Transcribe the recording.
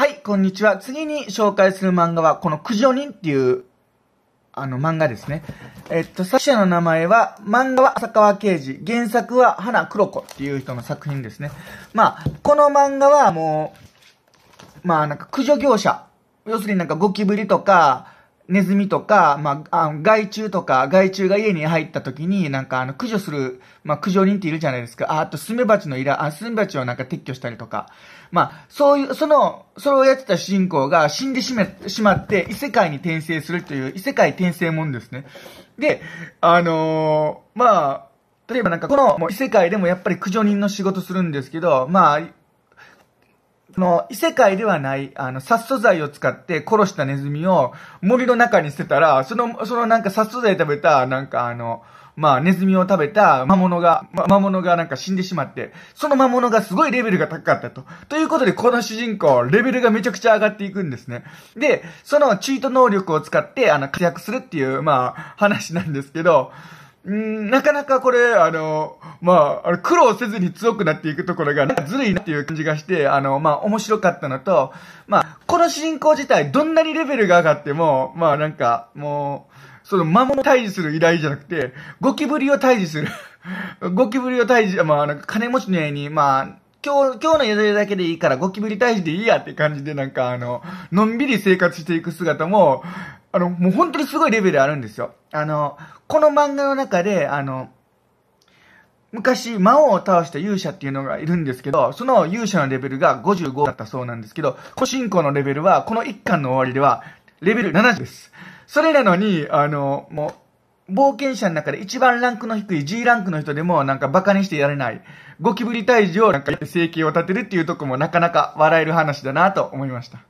はい、こんにちは。次に紹介する漫画は、この九条人っていう、あの漫画ですね。えっと、作者の名前は、漫画は浅川刑事、原作は花黒子っていう人の作品ですね。まあ、この漫画はもう、まあなんか駆除業者、要するになんかゴキブリとか、ネズミとか、まあ、あの害虫とか、害虫が家に入った時に、なんか、あの、駆除する、まあ、駆除人っているじゃないですか。あ、あと、スメバチのいら、あ、スメバチをなんか撤去したりとか。まあ、そういう、その、それをやってた主人公が死んでしましまって、異世界に転生するという、異世界転生もんですね。で、あのー、まあ、例えばなんかこの異世界でもやっぱり駆除人の仕事するんですけど、まあ、その、異世界ではない、あの、殺素剤を使って殺したネズミを森の中に捨てたら、その、そのなんか殺素剤食べた、なんかあの、まあ、ネズミを食べた魔物が、ま、魔物がなんか死んでしまって、その魔物がすごいレベルが高かったと。ということで、この主人公、レベルがめちゃくちゃ上がっていくんですね。で、そのチート能力を使って、あの、活躍するっていう、まあ、話なんですけど、んなかなかこれ、あの、まあ、あ苦労せずに強くなっていくところが、なんかずるいなっていう感じがして、あの、まあ、面白かったのと、まあ、この主人公自体、どんなにレベルが上がっても、まあ、なんか、もう、その魔物を退治する依頼じゃなくて、ゴキブリを退治する。ゴキブリを退治、まあ、なんか金持ちの家に、まあ、今日、今日のゆるるだけでいいからゴキブリ退治でいいやって感じでなんかあの、のんびり生活していく姿も、あの、もう本当にすごいレベルあるんですよ。あの、この漫画の中で、あの、昔、魔王を倒した勇者っていうのがいるんですけど、その勇者のレベルが55だったそうなんですけど、古人公のレベルは、この1巻の終わりでは、レベル70です。それなのに、あの、もう、冒険者の中で一番ランクの低い G ランクの人でもなんか馬鹿にしてやれない、ゴキブリ退治をなんか生計を立てるっていうとこもなかなか笑える話だなと思いました。